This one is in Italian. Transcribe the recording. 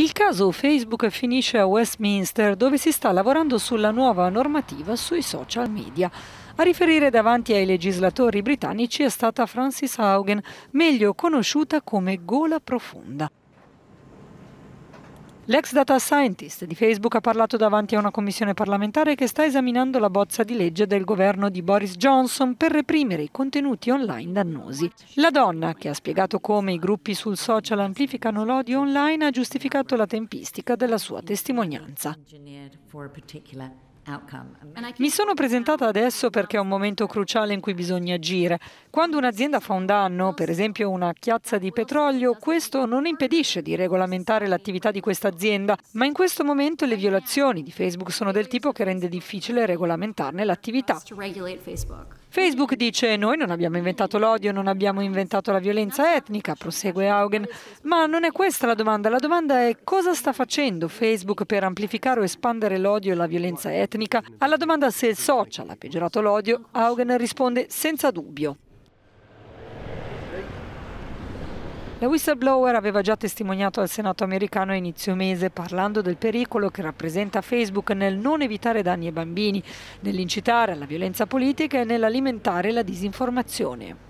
Il caso Facebook finisce a Westminster dove si sta lavorando sulla nuova normativa sui social media. A riferire davanti ai legislatori britannici è stata Frances Haugen, meglio conosciuta come Gola Profonda. L'ex data scientist di Facebook ha parlato davanti a una commissione parlamentare che sta esaminando la bozza di legge del governo di Boris Johnson per reprimere i contenuti online dannosi. La donna, che ha spiegato come i gruppi sul social amplificano l'odio online, ha giustificato la tempistica della sua testimonianza. Mi sono presentata adesso perché è un momento cruciale in cui bisogna agire. Quando un'azienda fa un danno, per esempio una chiazza di petrolio, questo non impedisce di regolamentare l'attività di questa azienda, ma in questo momento le violazioni di Facebook sono del tipo che rende difficile regolamentarne l'attività. Facebook dice noi non abbiamo inventato l'odio, non abbiamo inventato la violenza etnica, prosegue Haugen, ma non è questa la domanda, la domanda è cosa sta facendo Facebook per amplificare o espandere l'odio e la violenza etnica? Alla domanda se il social ha peggiorato l'odio, Haugen risponde senza dubbio. La whistleblower aveva già testimoniato al Senato americano a inizio mese parlando del pericolo che rappresenta Facebook nel non evitare danni ai bambini, nell'incitare alla violenza politica e nell'alimentare la disinformazione.